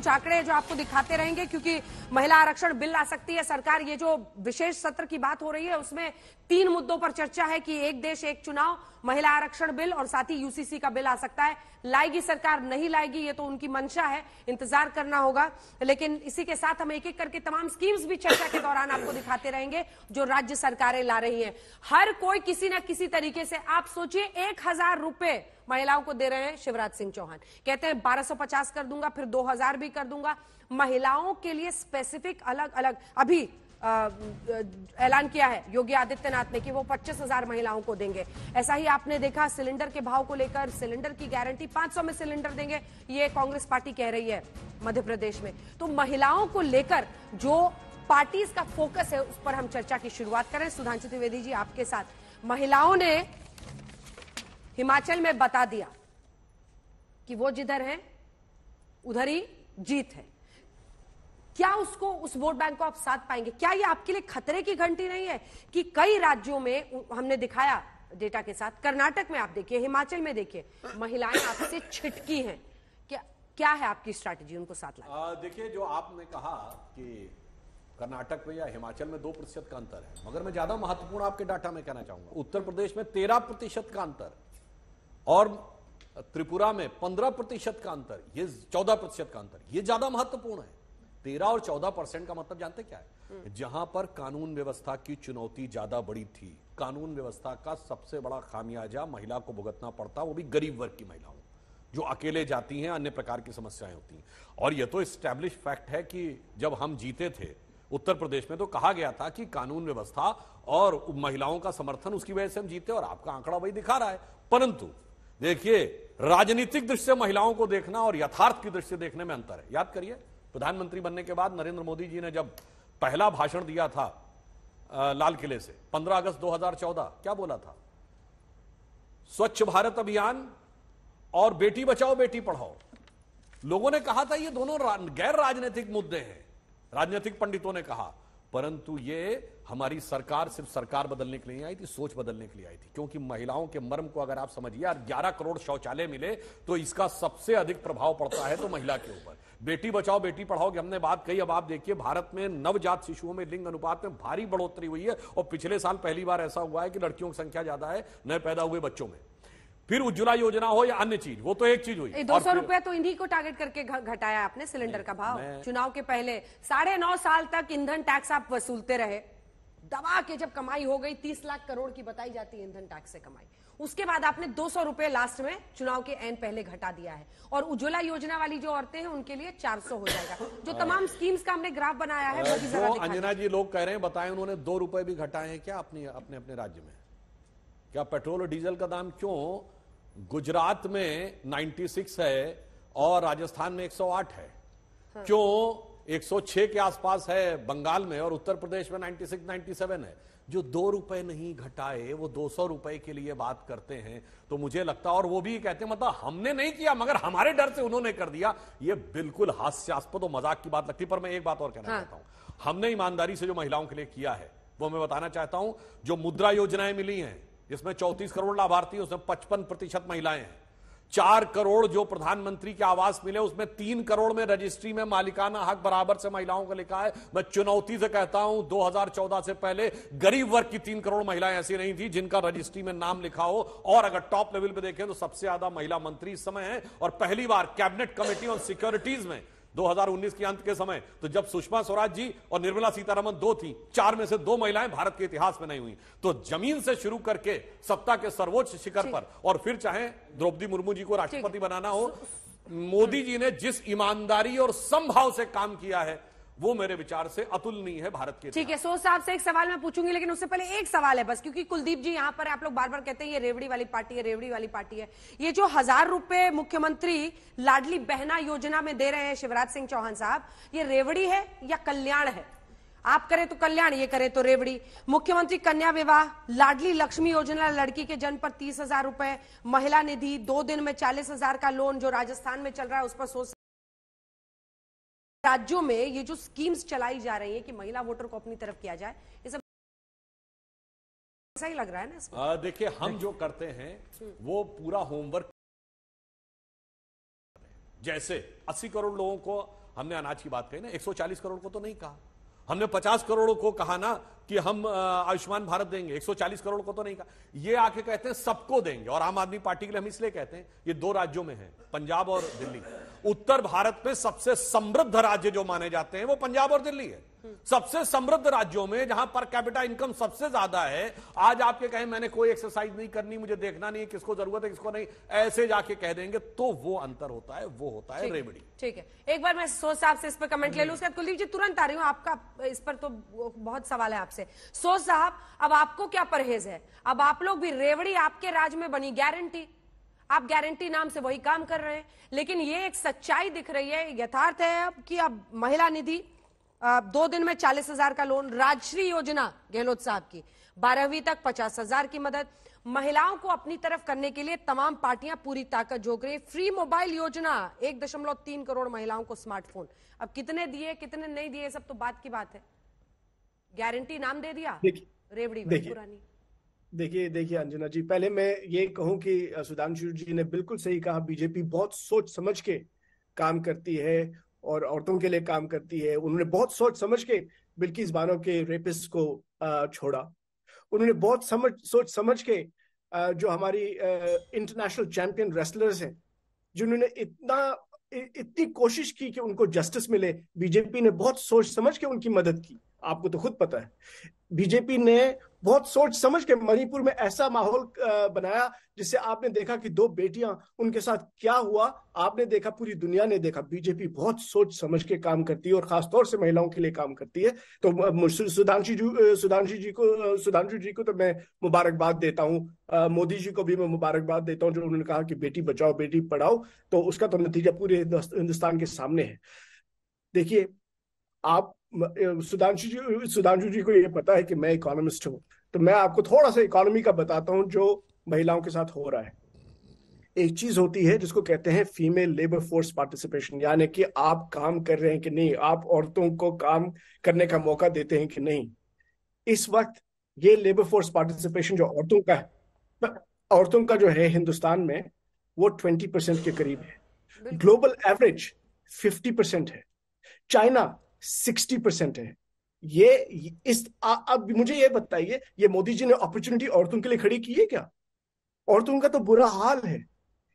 कुछ आंकड़े जो आपको दिखाते रहेंगे क्योंकि महिला आरक्षण बिल आ सकती है सरकार ये जो विशेष सत्र की बात हो रही है उसमें तीन मुद्दों पर चर्चा है कि एक देश एक चुनाव महिला आरक्षण बिल और साथ ही यूसीसी का बिल आ सकता है लाएगी सरकार नहीं लाएगी ये तो उनकी मंशा है इंतजार करना होगा लेकिन इसी के साथ हम एक एक करके तमाम स्कीम्स भी चर्चा के दौरान आपको दिखाते रहेंगे जो राज्य सरकारें ला रही है हर कोई किसी ना किसी तरीके से आप सोचिए एक हजार रुपए महिलाओं को दे रहे हैं शिवराज सिंह चौहान कहते हैं 1250 कर दूंगा फिर 2000 भी कर दूंगा महिलाओं के लिए स्पेसिफिक अलग अलग अभी ऐलान किया है योगी आदित्यनाथ ने कि वो 25,000 महिलाओं को देंगे ऐसा ही आपने देखा सिलेंडर के भाव को लेकर सिलेंडर की गारंटी 500 में सिलेंडर देंगे ये कांग्रेस पार्टी कह रही है मध्य प्रदेश में तो महिलाओं को लेकर जो पार्टीज का फोकस है उस पर हम चर्चा की शुरुआत करें सुधांशु त्रिवेदी जी आपके साथ महिलाओं ने हिमाचल में बता दिया कि वो जिधर है उधर ही जीत है क्या उसको उस वोट बैंक को आप साथ पाएंगे क्या ये आपके लिए खतरे की घंटी नहीं है कि कई राज्यों में हमने दिखाया डेटा के साथ कर्नाटक में आप देखिए हिमाचल में देखिए महिलाएं आपसे छिटकी हैं क्या क्या है आपकी स्ट्रैटेजी उनको साथ देखिए जो आपने कहा कि कर्नाटक में या हिमाचल में दो प्रतिशत का अंतर है मगर मैं ज्यादा महत्वपूर्ण आपके डाटा में कहना चाहूंगा उत्तर प्रदेश में तेरह प्रतिशत का अंतर है और त्रिपुरा में पंद्रह प्रतिशत का अंतर ये चौदह प्रतिशत का अंतर ये ज्यादा महत्वपूर्ण है तेरह और चौदह परसेंट का मतलब जानते क्या है हम्म। जहां पर कानून व्यवस्था की चुनौती ज्यादा बड़ी थी कानून व्यवस्था का सबसे बड़ा खामियाजा महिला को भुगतना पड़ता वो भी गरीब वर्ग की महिलाओं जो अकेले जाती हैं अन्य प्रकार की समस्याएं होती हैं और यह तो स्टैब्लिश फैक्ट है कि जब हम जीते थे उत्तर प्रदेश में तो कहा गया था कि कानून व्यवस्था और महिलाओं का समर्थन उसकी वजह से हम जीते और आपका आंकड़ा वही दिखा रहा है परंतु देखिए राजनीतिक दृष्टि से महिलाओं को देखना और यथार्थ की दृष्टि से देखने में अंतर है याद करिए प्रधानमंत्री बनने के बाद नरेंद्र मोदी जी ने जब पहला भाषण दिया था लाल किले से 15 अगस्त 2014 क्या बोला था स्वच्छ भारत अभियान और बेटी बचाओ बेटी पढ़ाओ लोगों ने कहा था ये दोनों गैर राजनीतिक मुद्दे हैं राजनीतिक पंडितों ने कहा परंतु ये हमारी सरकार सिर्फ सरकार बदलने के लिए नहीं आई थी सोच बदलने के लिए आई थी क्योंकि महिलाओं के मर्म को अगर आप समझिए और ग्यारह करोड़ शौचालय मिले तो इसका सबसे अधिक प्रभाव पड़ता है तो महिला के ऊपर बेटी बचाओ बेटी पढ़ाओ की हमने बात कही अब आप देखिए भारत में नवजात शिशुओं में लिंग अनुपात में भारी बढ़ोतरी हुई है और पिछले साल पहली बार ऐसा हुआ है कि लड़कियों की संख्या ज्यादा है नए पैदा हुए बच्चों में फिर उज्ज्वला योजना हो या अन्य चीज वो तो एक चीज हुई दो सौ रुपया तो इन्हीं को टारगेट करके घटाया आपने सिलेंडर का भाव चुनाव के पहले साढ़े नौ साल तक ईंधन टैक्स आप वसूलते रहे दबा के जब कमाई हो गई तीस लाख करोड़ की बताई जाती है ईंधन टैक्स से कमाई उसके बाद आपने दो सौ रुपए लास्ट में चुनाव के एन पहले घटा दिया है और उज्ज्वला योजना वाली जो औरतें हैं उनके लिए चार सौ हो जाएगा जो हाँ। तमाम स्कीम्स का हमने ग्राफ बनाया है वो अंजना जी लोग कह रहे हैं बताएं उन्होंने दो रुपए भी घटाए हैं क्या अपने अपने अपने राज्य में क्या पेट्रोल और डीजल का दाम क्यों गुजरात में 96 है और राजस्थान में 108 है हाँ। क्यों 106 के आसपास है बंगाल में और उत्तर प्रदेश में 96 97 है जो दो रुपए नहीं घटाए वो दो सौ रुपए के लिए बात करते हैं तो मुझे लगता और वो भी कहते हैं मतलब हमने नहीं किया मगर हमारे डर से उन्होंने कर दिया ये बिल्कुल हास्यास्पद और मजाक की बात लगती पर मैं एक बात और कहना हाँ। चाहता हूं हमने ईमानदारी से जो महिलाओं के लिए किया है वो मैं बताना चाहता हूं जो मुद्रा योजनाएं मिली हैं जिसमें 34 करोड़ लाभार्थी उसमें पचपन प्रतिशत महिलाएं हैं चार करोड़ जो प्रधानमंत्री के आवास मिले उसमें तीन करोड़ में रजिस्ट्री में मालिकाना हक बराबर से महिलाओं का लिखा है मैं चुनौती से कहता हूं 2014 से पहले गरीब वर्ग की तीन करोड़ महिलाएं ऐसी नहीं थी जिनका रजिस्ट्री में नाम लिखा हो और अगर टॉप लेवल पर देखें तो सबसे ज्यादा महिला मंत्री इस समय है और पहली बार कैबिनेट कमेटी ऑन सिक्योरिटीज में 2019 के अंत के समय तो जब सुषमा स्वराज जी और निर्मला सीतारमन दो थी चार में से दो महिलाएं भारत के इतिहास में नहीं हुई तो जमीन से शुरू करके सत्ता के सर्वोच्च शिखर पर और फिर चाहे द्रौपदी मुर्मू जी को राष्ट्रपति बनाना हो मोदी जी ने जिस ईमानदारी और संभाव से काम किया है वो मेरे विचार से अतुलनीय है भारत के ठीक है सो साहब से एक सवाल मैं पूछूंगी लेकिन उससे पहले एक सवाल है बस क्योंकि कुलदीप जी यहाँ पर आप लोग बार बार कहते हैं ये रेवड़ी वाली पार्टी है रेवड़ी वाली पार्टी है ये जो हजार रूपये मुख्यमंत्री लाडली बहना योजना में दे रहे हैं शिवराज सिंह चौहान साहब ये रेवड़ी है या कल्याण है आप करें तो कल्याण ये करें तो रेवड़ी मुख्यमंत्री कन्या विवाह लाडली लक्ष्मी योजना लड़की के जन्म पर तीस हजार रुपए महिला निधि दो दिन में चालीस हजार का लोन जो राजस्थान में चल रहा है उस पर सोच राज्यों में ये जो स्कीम्स चलाई जा रही है कि महिला वोटर को अपनी तरफ किया जाए ये सब ऐसा ही लग रहा है ना देखिए हम जो करते हैं हम्म। वो पूरा होमवर्क जैसे 80 करोड़ लोगों को हमने अनाज की बात कही ना 140 करोड़ को तो नहीं कहा हमने 50 करोड़ को कहा ना कि हम आयुष्मान भारत देंगे 140 करोड़ को तो नहीं कहा ये आके कहते हैं सबको देंगे और आम आदमी पार्टी के लिए हम इसलिए कहते हैं ये दो राज्यों में है पंजाब और दिल्ली उत्तर भारत में सबसे समृद्ध राज्य जो माने जाते हैं वो पंजाब और दिल्ली है सबसे समृद्ध राज्यों में जहां पर कैपिटल इनकम सबसे ज्यादा है आज आपके कहें मैंने कोई एक्सरसाइज नहीं करनी मुझे देखना नहीं किसको जरूरत है किसको नहीं ऐसे जाके कह देंगे तो वो अंतर होता है वो होता है रेमेडी ठीक है एक बार मैं सोच साहब से इस पर कमेंट ले लू उसके बाद कुलदीप जी तुरंत आ रही हूँ आपका इस पर तो बहुत सवाल है आपसे से सो साहब अब आपको क्या परहेज है अब आप लोग भी रेवड़ी आपके राज में बनी गारंटी आप गारंटी नाम से वही काम कर रहे हैं लेकिन ये एक सच्चाई दिख रही है यथार्थ है अब कि अब महिला निधि दो दिन में चालीस हजार का लोन राजश्री योजना गहलोत साहब की बारहवीं तक पचास हजार की मदद महिलाओं को अपनी तरफ करने के लिए तमाम पार्टियां पूरी ताकत झोंक रही फ्री मोबाइल योजना एक दशमलव तीन करोड़ महिलाओं को स्मार्टफोन अब कितने दिए कितने नहीं दिए सब तो बात की बात है गारंटी नाम दे दिया रेवड़ी पुरानी देखिए देखिए अंजना जी पहले मैं ये कहूं कि सुधांशु जी ने बिल्कुल सही कहा बीजेपी बहुत सोच समझ के काम करती है और औरतों के लिए काम करती है उन्होंने बहुत सोच समझ के बिल्किस बानो के रेपिस को छोड़ा उन्होंने बहुत समझ सोच समझ के जो हमारी इंटरनेशनल चैंपियन रेसलर्स हैं जिन्होंने इतना इतनी कोशिश की कि उनको जस्टिस मिले बीजेपी ने बहुत सोच समझ के उनकी मदद की आपको तो खुद पता है बीजेपी ने बहुत सोच समझ के मणिपुर में ऐसा माहौल बनाया जिससे आपने देखा कि दो बेटियां उनके साथ क्या हुआ आपने देखा पूरी दुनिया ने देखा बीजेपी बहुत सोच समझ के काम करती है और खासतौर से महिलाओं के लिए काम करती है तो सुधांशु जी सुधांशु जी को सुधांशु जी को तो मैं मुबारकबाद देता हूँ मोदी जी को भी मैं मुबारकबाद देता हूँ जो उन्होंने कहा कि बेटी बचाओ बेटी पढ़ाओ तो उसका तो नतीजा पूरे हिंदुस्तान के सामने है देखिए आप सुधांशु जी सुधांशु जी को ये पता है कि मैं इकोनॉमिस्ट हूँ तो मैं आपको थोड़ा सा इकोनॉमी का बताता हूँ जो महिलाओं के साथ हो रहा है एक चीज होती है जिसको कहते हैं फीमेल लेबर फोर्स पार्टिसिपेशन यानी कि आप काम कर रहे हैं कि नहीं आप औरतों को काम करने का मौका देते हैं कि नहीं इस वक्त ये लेबर फोर्स पार्टिसिपेशन जो औरतों का है औरतों का जो है हिंदुस्तान में वो ट्वेंटी परसेंट के करीब है ग्लोबल एवरेज फिफ्टी परसेंट है चाइना सिक्सटी परसेंट है ये इस आ, अब मुझे ये बताइए ये मोदी जी ने अपॉर्चुनिटी औरतों के लिए खड़ी की है क्या औरतों का तो बुरा हाल है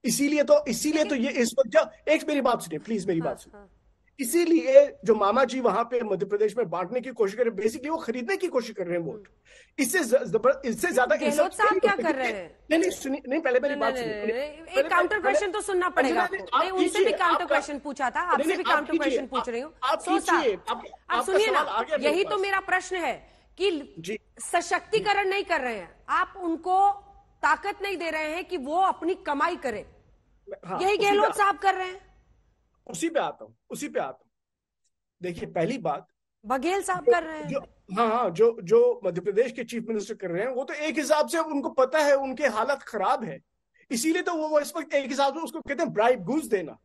इसीलिए तो इसीलिए तो ये इस वक्त एक मेरी बात सुनिए प्लीज मेरी हाँ, बात हाँ। सुनिए हाँ. इसीलिए जो मामा जी वहां पे मध्य प्रदेश में बांटने की कोशिश कर रहे हैं बेसिकली वो खरीदने की कोशिश कर रहे हैं हम्म। वोट इससे इससे ज्यादा साहब क्या कर रहे हैं नहीं नहीं सुनी नहीं पहले मेरी बात सुनिए एक काउंटर क्वेश्चन तो सुनना पड़ेगा मैं उनसे भी काउंटर क्वेश्चन पूछा था आपसे भी काउंटर क्वेश्चन पूछ रही हूँ आप सुनिए ना यही तो मेरा प्रश्न है कि सशक्तिकरण नहीं कर रहे हैं आप उनको ताकत नहीं दे रहे हैं कि वो अपनी कमाई करें हाँ, यही गहलोत साहब कर रहे हैं उसी पे आता हूँ उसी पे आता हूँ देखिए पहली बात बघेल साहब कर रहे हैं जो हाँ हाँ जो जो मध्य प्रदेश के चीफ मिनिस्टर कर रहे हैं वो तो एक हिसाब से उनको पता है उनके हालत खराब है इसीलिए तो वो, इस वक्त एक हिसाब से उसको कहते हैं ब्राइट घूस देना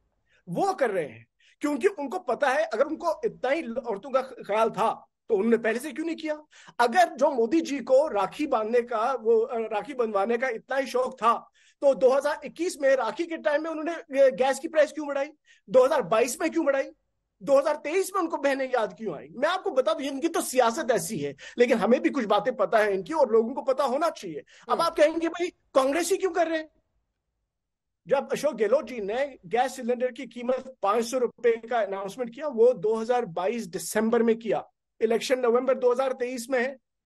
वो कर रहे हैं क्योंकि उनको पता है अगर उनको इतना ही औरतों का ख्याल था तो उन्होंने पहले से क्यों नहीं किया अगर जो मोदी जी को राखी बांधने का वो राखी बंधवाने का इतना ही शौक था तो 2021 में राखी के टाइम में उन्होंने गैस की प्राइस क्यों बढ़ाई 2022 में क्यों बढ़ाई 2023 में उनको बहने याद क्यों आई मैं आपको बता दू इनकी तो सियासत ऐसी है लेकिन हमें भी कुछ बातें पता है इनकी और लोगों को पता होना चाहिए अब हम्म। आप कहेंगे भाई कांग्रेस ही क्यों कर रहे हैं जब अशोक गहलोत जी ने गैस सिलेंडर की कीमत पांच सौ रुपए का अनाउंसमेंट किया वो 2022 दिसंबर में किया इलेक्शन नवंबर 2023 में है